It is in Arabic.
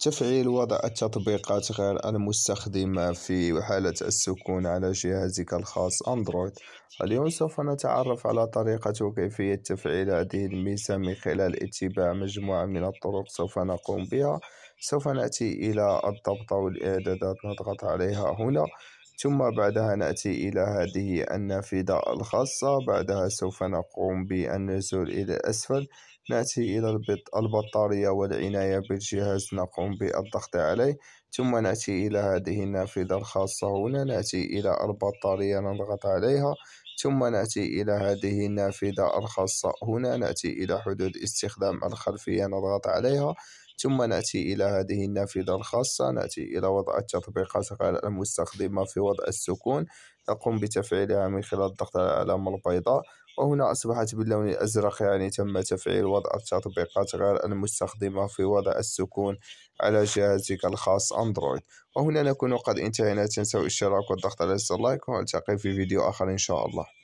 تفعيل وضع التطبيقات غير المستخدمة في حالة السكون على جهازك الخاص أندرويد اليوم سوف نتعرف على طريقة وكيفية تفعيل هذه الميزة من خلال اتباع مجموعة من الطرق سوف نقوم بها سوف نأتي إلى الضبط والإعدادات نضغط عليها هنا ثم بعدها نأتي إلى هذه النافذة الخاصة بعدها سوف نقوم بالنزول إلى الأسفل نأتي إلى البطارية والعناية بالجهاز نقوم بالضغط عليه ثم نأتي إلى هذه النافذة الخاصة هنا نأتي إلى البطارية نضغط عليها ثم نأتي إلى هذه النافذة الخاصة هنا نأتي إلى حدود استخدام الخلفية نضغط عليها ثم نأتي إلى هذه النافذة الخاصة نأتي إلى وضع التطبيقات على المستخدمة في وضع السكون نقوم بتفعيلها من خلال الضغط على العلامة البيضاء وهنا أصبحت باللون الأزرق يعني تم تفعيل وضع التطبيقات غير المستخدمة في وضع السكون على جهازك الخاص أندرويد وهنا نكون قد انتهينا تنسوا الاشتراك والضغط على اللايك ونلتقي في فيديو آخر إن شاء الله